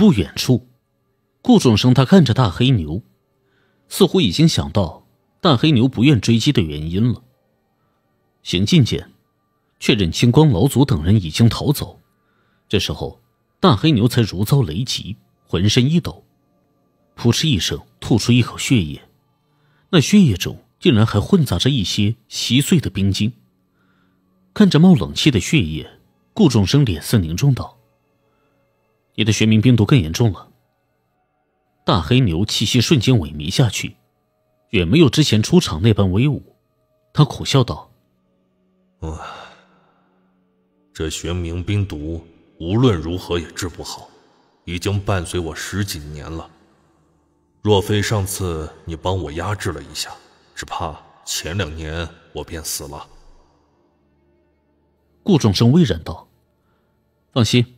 不远处，顾仲生他看着大黑牛，似乎已经想到大黑牛不愿追击的原因了。行进间，确认清光老祖等人已经逃走，这时候大黑牛才如遭雷击，浑身一抖，扑哧一声吐出一口血液，那血液中竟然还混杂着一些稀碎的冰晶。看着冒冷气的血液，顾仲生脸色凝重道。你的玄冥冰毒更严重了，大黑牛气息瞬间萎靡下去，远没有之前出场那般威武。他苦笑道：“这玄冥冰毒无论如何也治不好，已经伴随我十几年了。若非上次你帮我压制了一下，只怕前两年我便死了。”顾重生微然道：“放心。”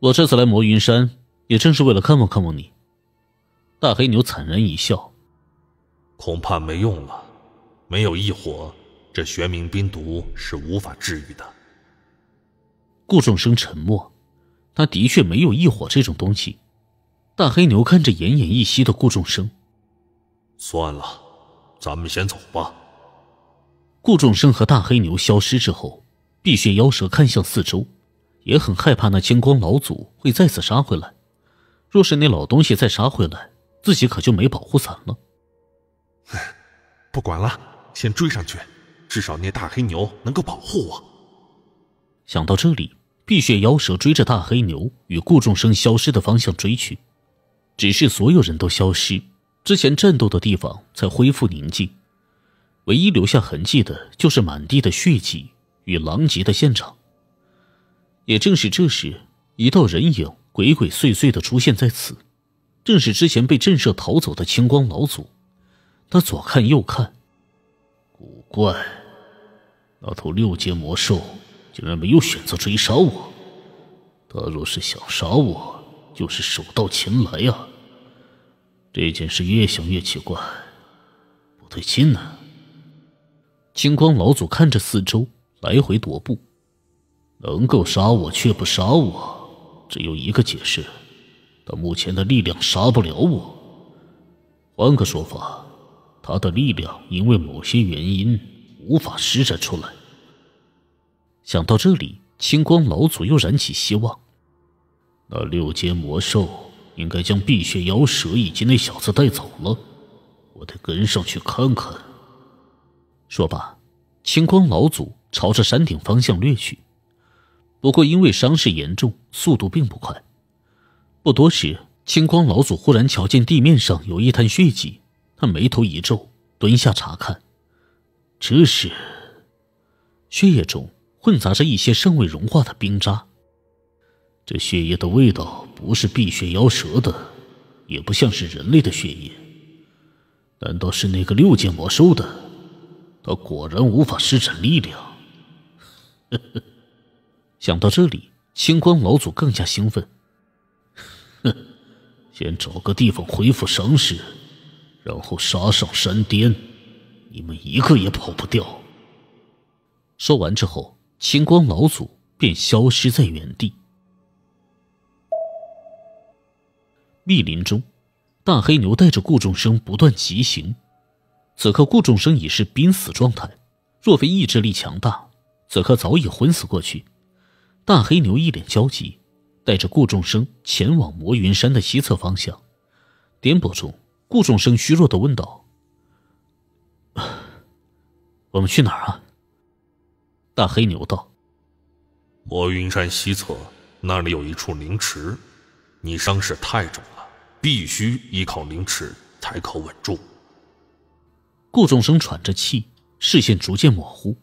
我这次来魔云山，也正是为了看望看望你。大黑牛惨然一笑，恐怕没用了。没有异火，这玄冥冰毒是无法治愈的。顾众生沉默，他的确没有异火这种东西。大黑牛看着奄奄一息的顾众生，算了，咱们先走吧。顾众生和大黑牛消失之后，碧血妖蛇看向四周。也很害怕那金光老祖会再次杀回来，若是那老东西再杀回来，自己可就没保护伞了。不管了，先追上去，至少那大黑牛能够保护我。想到这里，碧血妖蛇追着大黑牛与顾众生消失的方向追去。只是所有人都消失之前，战斗的地方才恢复宁静，唯一留下痕迹的就是满地的血迹与狼藉的现场。也正是这时，一道人影鬼鬼祟祟的出现在此，正是之前被震慑逃走的青光老祖。他左看右看，古怪，那头六阶魔兽竟然没有选择追杀我。他若是想杀我，就是手到擒来啊！这件事越想越奇怪，不对劲呐！青光老祖看着四周，来回踱步。能够杀我却不杀我，只有一个解释：他目前的力量杀不了我。换个说法，他的力量因为某些原因无法施展出来。想到这里，青光老祖又燃起希望：那六阶魔兽应该将碧血妖蛇以及那小子带走了，我得跟上去看看。说罢，青光老祖朝着山顶方向掠去。不过，因为伤势严重，速度并不快。不多时，青光老祖忽然瞧见地面上有一滩血迹，他眉头一皱，蹲下查看。这是……血液中混杂着一些尚未融化的冰渣。这血液的味道不是碧血妖蛇的，也不像是人类的血液。难道是那个六阶魔兽的？他果然无法施展力量。呵呵。想到这里，青光老祖更加兴奋。哼，先找个地方恢复伤势，然后杀上山巅，你们一个也跑不掉。说完之后，青光老祖便消失在原地。密林中，大黑牛带着顾众生不断疾行。此刻，顾众生已是濒死状态，若非意志力强大，此刻早已昏死过去。大黑牛一脸焦急，带着顾众生前往魔云山的西侧方向。颠簸中，顾众生虚弱的问道：“我们去哪儿啊？”大黑牛道：“魔云山西侧，那里有一处灵池。你伤势太重了，必须依靠灵池才可稳住。”顾众生喘着气，视线逐渐模糊。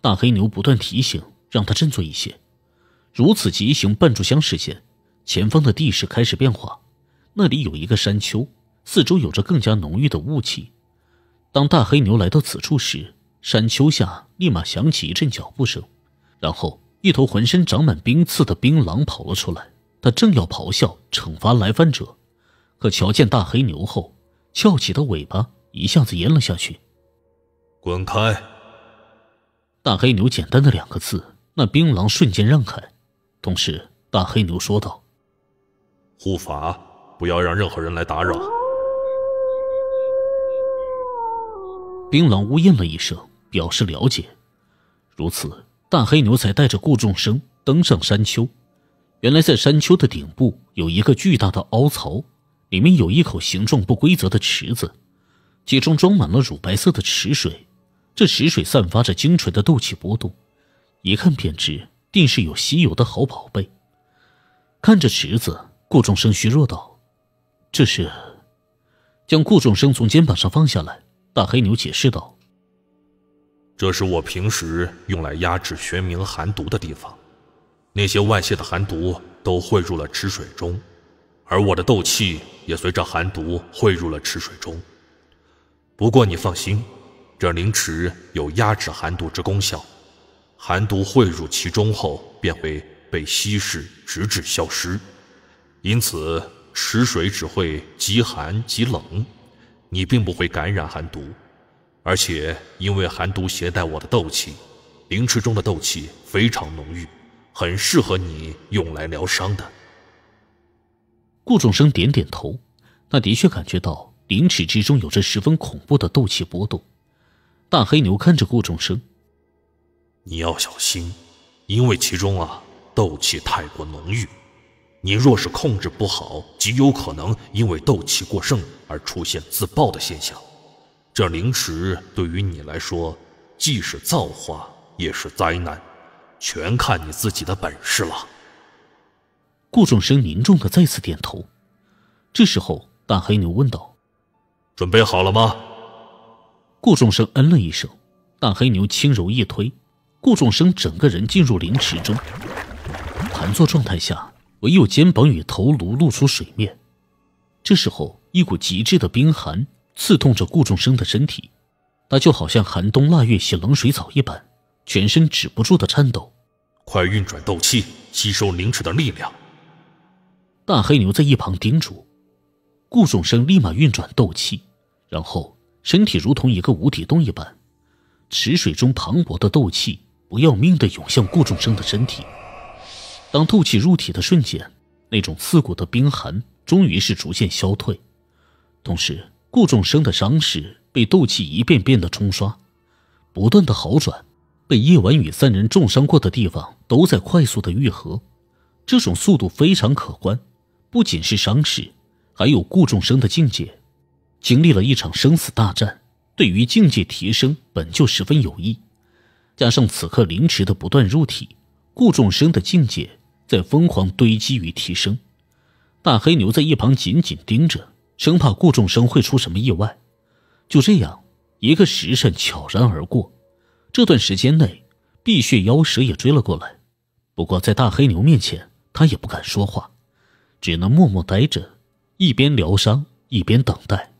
大黑牛不断提醒，让他振作一些。如此疾行半炷香时间，前方的地势开始变化，那里有一个山丘，四周有着更加浓郁的雾气。当大黑牛来到此处时，山丘下立马响起一阵脚步声，然后一头浑身长满冰刺的冰狼跑了出来。他正要咆哮惩罚来犯者，可瞧见大黑牛后，翘起的尾巴一下子咽了下去。滚开！大黑牛简单的两个字，那冰狼瞬间让开。同时，大黑牛说道：“护法，不要让任何人来打扰。”槟榔呜咽了一声，表示了解。如此，大黑牛才带着顾众生登上山丘。原来，在山丘的顶部有一个巨大的凹槽，里面有一口形状不规则的池子，其中装满了乳白色的池水。这池水散发着精纯的斗气波动，一看便知。定是有稀有的好宝贝。看着池子，顾仲生虚弱道：“这是……”将顾仲生从肩膀上放下来，大黑牛解释道：“这是我平时用来压制玄冥寒毒的地方。那些外泄的寒毒都汇入了池水中，而我的斗气也随着寒毒汇入了池水中。不过你放心，这灵池有压制寒毒之功效。”寒毒汇入其中后，便会被稀释，直至消失。因此，池水只会极寒极冷，你并不会感染寒毒。而且，因为寒毒携带我的斗气，灵池中的斗气非常浓郁，很适合你用来疗伤的。顾仲生点点头，他的确感觉到灵池之中有着十分恐怖的斗气波动。大黑牛看着顾仲生。你要小心，因为其中啊斗气太过浓郁，你若是控制不好，极有可能因为斗气过剩而出现自爆的现象。这灵石对于你来说既是造化也是灾难，全看你自己的本事了。顾众生凝重的再次点头。这时候，大黑牛问道：“准备好了吗？”顾众生嗯了一声。大黑牛轻柔一推。顾众生整个人进入灵池中，盘坐状态下，唯有肩膀与头颅露出水面。这时候，一股极致的冰寒刺痛着顾众生的身体，他就好像寒冬腊月洗冷水澡一般，全身止不住的颤抖。快运转斗气，吸收灵池的力量！大黑牛在一旁叮嘱。顾众生立马运转斗气，然后身体如同一个无底洞一般，池水中磅礴的斗气。不要命地涌向顾众生的身体。当斗气入体的瞬间，那种刺骨的冰寒终于是逐渐消退。同时，顾众生的伤势被斗气一遍遍的冲刷，不断的好转。被叶婉雨三人重伤过的地方都在快速的愈合，这种速度非常可观。不仅是伤势，还有顾众生的境界。经历了一场生死大战，对于境界提升本就十分有益。加上此刻灵池的不断入体，顾众生的境界在疯狂堆积与提升。大黑牛在一旁紧紧盯着，生怕顾众生会出什么意外。就这样，一个时辰悄然而过。这段时间内，碧血妖蛇也追了过来，不过在大黑牛面前，他也不敢说话，只能默默待着，一边疗伤一边等待。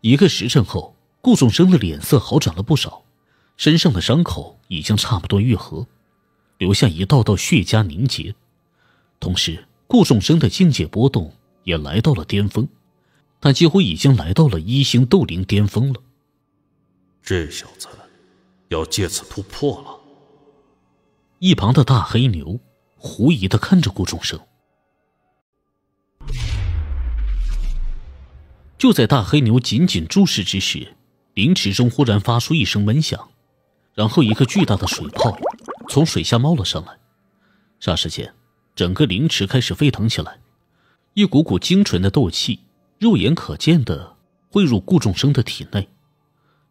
一个时辰后，顾众生的脸色好转了不少。身上的伤口已经差不多愈合，留下一道道血痂凝结。同时，顾众生的境界波动也来到了巅峰，他几乎已经来到了一星斗灵巅峰了。这小子，要借此突破了。一旁的大黑牛狐疑的看着顾众生。就在大黑牛紧紧注视之时，灵池中忽然发出一声闷响。然后，一个巨大的水泡从水下冒了上来，霎时间，整个灵池开始沸腾起来，一股股精纯的斗气，肉眼可见的汇入顾仲生的体内，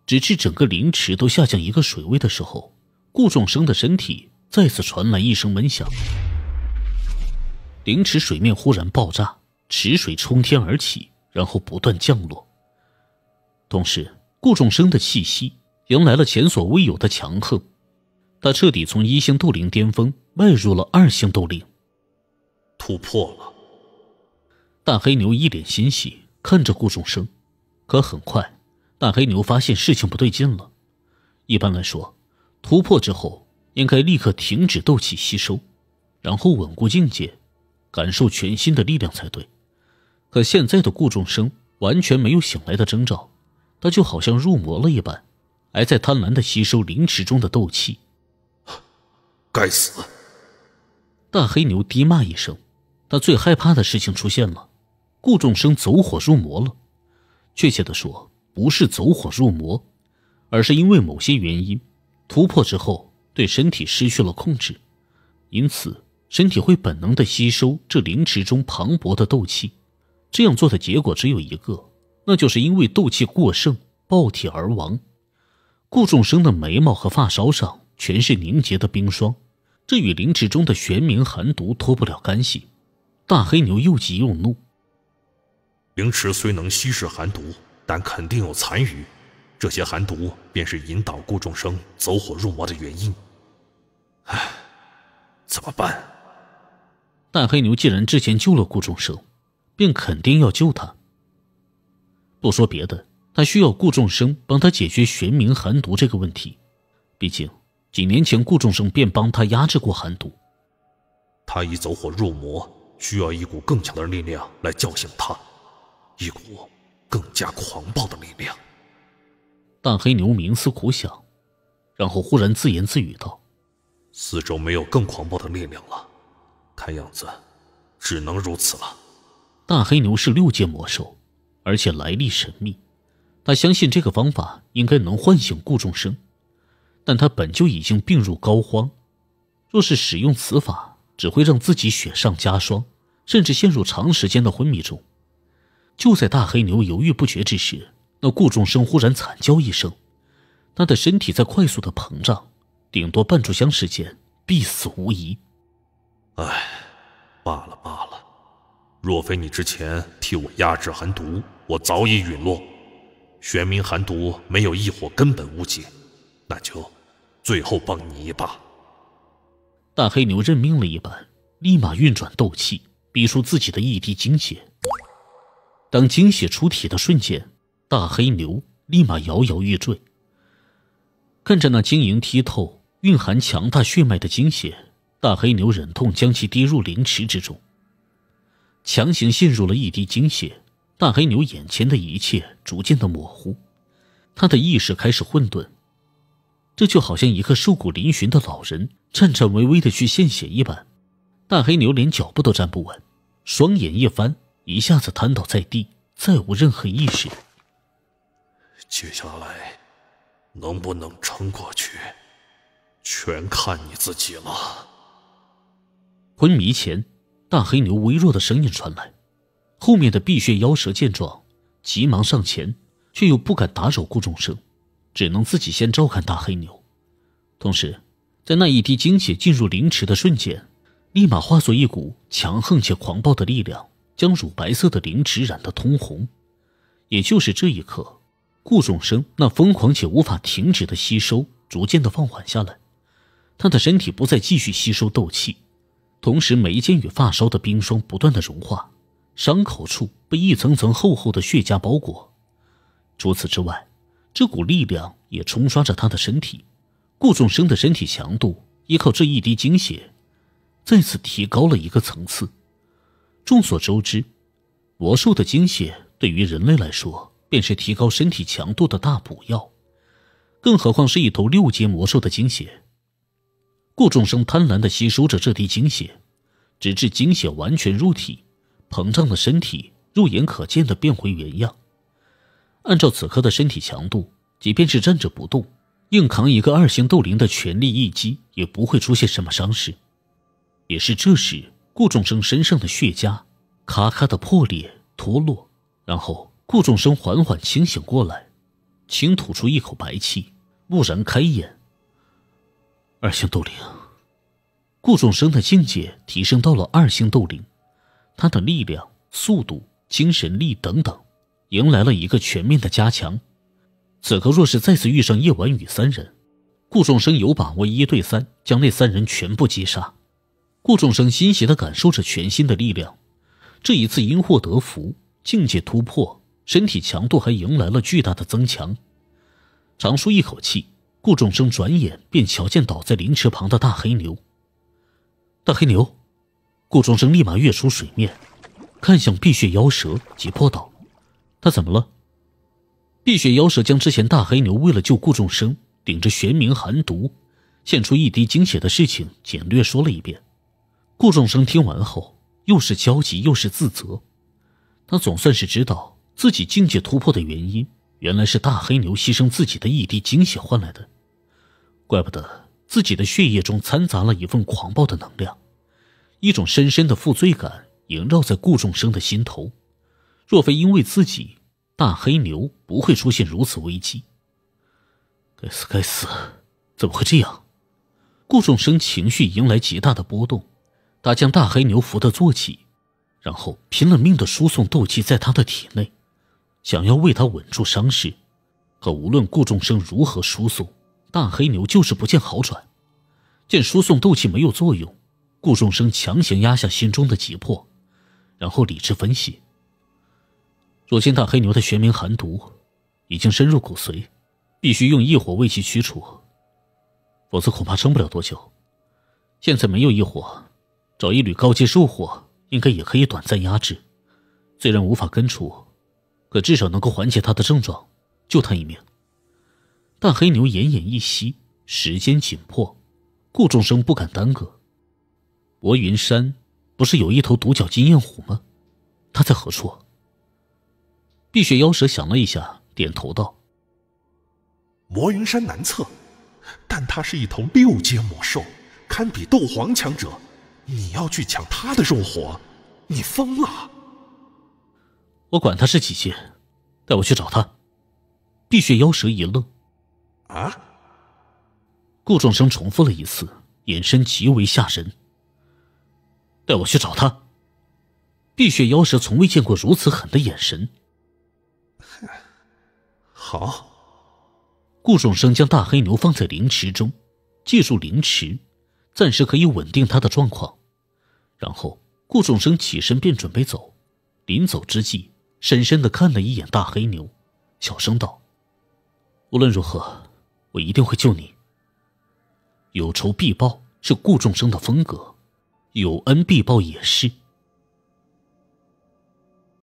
直至整个灵池都下降一个水位的时候，顾仲生的身体再次传来一声闷响，灵池水面忽然爆炸，池水冲天而起，然后不断降落，同时，顾仲生的气息。迎来了前所未有的强横，他彻底从一星斗灵巅峰迈入了二星斗灵，突破了。大黑牛一脸欣喜看着顾众生，可很快，大黑牛发现事情不对劲了。一般来说，突破之后应该立刻停止斗气吸收，然后稳固境界，感受全新的力量才对。可现在的顾众生完全没有醒来的征兆，他就好像入魔了一般。还在贪婪的吸收灵池中的斗气，该死！大黑牛低骂一声，他最害怕的事情出现了：顾众生走火入魔了。确切的说，不是走火入魔，而是因为某些原因突破之后，对身体失去了控制，因此身体会本能的吸收这灵池中磅礴的斗气。这样做的结果只有一个，那就是因为斗气过剩爆体而亡。顾众生的眉毛和发梢上全是凝结的冰霜，这与灵池中的玄冥寒毒脱不了干系。大黑牛又急又怒。灵池虽能稀释寒毒，但肯定有残余，这些寒毒便是引导顾众生走火入魔的原因。唉，怎么办？大黑牛既然之前救了顾众生，便肯定要救他。不说别的。他需要顾众生帮他解决玄冥寒毒这个问题，毕竟几年前顾众生便帮他压制过寒毒。他已走火入魔，需要一股更强的力量来叫醒他，一股更加狂暴的力量。大黑牛冥思苦想，然后忽然自言自语道：“四周没有更狂暴的力量了，看样子只能如此了。”大黑牛是六阶魔兽，而且来历神秘。他相信这个方法应该能唤醒顾众生，但他本就已经病入膏肓，若是使用此法，只会让自己雪上加霜，甚至陷入长时间的昏迷中。就在大黑牛犹豫不决之时，那顾众生忽然惨叫一声，他的身体在快速的膨胀，顶多半炷香时间必死无疑。唉，罢了罢了，若非你之前替我压制寒毒，我早已陨落。玄冥寒毒没有异火，根本无解。那就最后帮你一把。大黑牛认命了一般，立马运转斗气，逼出自己的一滴精血。当精血出体的瞬间，大黑牛立马摇摇欲坠。看着那晶莹剔透、蕴含强大血脉的精血，大黑牛忍痛将其滴入灵池之中，强行陷入了一滴精血。大黑牛眼前的一切逐渐的模糊，他的意识开始混沌，这就好像一个瘦骨嶙峋的老人颤颤巍巍的去献血一般。大黑牛连脚步都站不稳，双眼一翻，一下子瘫倒在地，再无任何意识。接下来能不能撑过去，全看你自己了。昏迷前，大黑牛微弱的声音传来。后面的碧血妖蛇见状，急忙上前，却又不敢打扰顾众生，只能自己先照看大黑牛。同时，在那一滴精血进入灵池的瞬间，立马化作一股强横且狂暴的力量，将乳白色的灵池染得通红。也就是这一刻，顾众生那疯狂且无法停止的吸收逐渐的放缓下来，他的身体不再继续吸收斗气，同时眉间与发梢的冰霜不断的融化。伤口处被一层层厚厚的血痂包裹。除此之外，这股力量也冲刷着他的身体。顾众生的身体强度依靠这一滴精血，再次提高了一个层次。众所周知，魔兽的精血对于人类来说，便是提高身体强度的大补药。更何况是一头六阶魔兽的精血。顾众生贪婪地吸收着这滴精血，直至精血完全入体。膨胀的身体肉眼可见的变回原样。按照此刻的身体强度，即便是站着不动，硬扛一个二星斗灵的全力一击，也不会出现什么伤势。也是这时，顾众生身上的血痂咔咔的破裂脱落，然后顾众生缓缓清醒过来，轻吐出一口白气，蓦然开眼。二星斗灵，顾众生的境界提升到了二星斗灵。他的力量、速度、精神力等等，迎来了一个全面的加强。此刻若是再次遇上叶晚雨三人，顾众生有把握一对三将那三人全部击杀。顾众生欣喜的感受着全新的力量，这一次因祸得福，境界突破，身体强度还迎来了巨大的增强。长舒一口气，顾众生转眼便瞧见倒在灵池旁的大黑牛。大黑牛。顾众生立马跃出水面，看向碧血妖蛇，急迫道：“他怎么了？”碧血妖蛇将之前大黑牛为了救顾众生，顶着玄冥寒毒，献出一滴精血的事情简略说了一遍。顾众生听完后，又是焦急又是自责。他总算是知道自己境界突破的原因，原来是大黑牛牺牲自己的一滴精血换来的。怪不得自己的血液中掺杂了一份狂暴的能量。一种深深的负罪感萦绕在顾众生的心头，若非因为自己，大黑牛不会出现如此危机。该死该死，怎么会这样？顾众生情绪迎来极大的波动，他将大黑牛扶他坐起，然后拼了命的输送斗气在他的体内，想要为他稳住伤势。可无论顾众生如何输送，大黑牛就是不见好转。见输送斗气没有作用。顾众生强行压下心中的急迫，然后理智分析：若今大黑牛的玄冥寒毒已经深入骨髓，必须用异火为其驱除，否则恐怕撑不了多久。现在没有异火，找一缕高阶兽火应该也可以短暂压制，虽然无法根除，可至少能够缓解他的症状，救他一命。大黑牛奄奄一息，时间紧迫，顾众生不敢耽搁。薄云山不是有一头独角金焰虎吗？它在何处？碧血妖蛇想了一下，点头道：“魔云山南侧，但它是一头六阶魔兽，堪比斗皇强者。你要去抢它的肉火，你疯了！我管他是几阶，带我去找他。碧血妖蛇一愣，“啊？”顾众生重复了一次，眼神极为吓人。带我去找他。碧血妖蛇从未见过如此狠的眼神。好，顾众生将大黑牛放在灵池中，借助灵池，暂时可以稳定他的状况。然后，顾众生起身便准备走，临走之际，深深的看了一眼大黑牛，小声道：“无论如何，我一定会救你。”有仇必报是顾众生的风格。有恩必报，也是。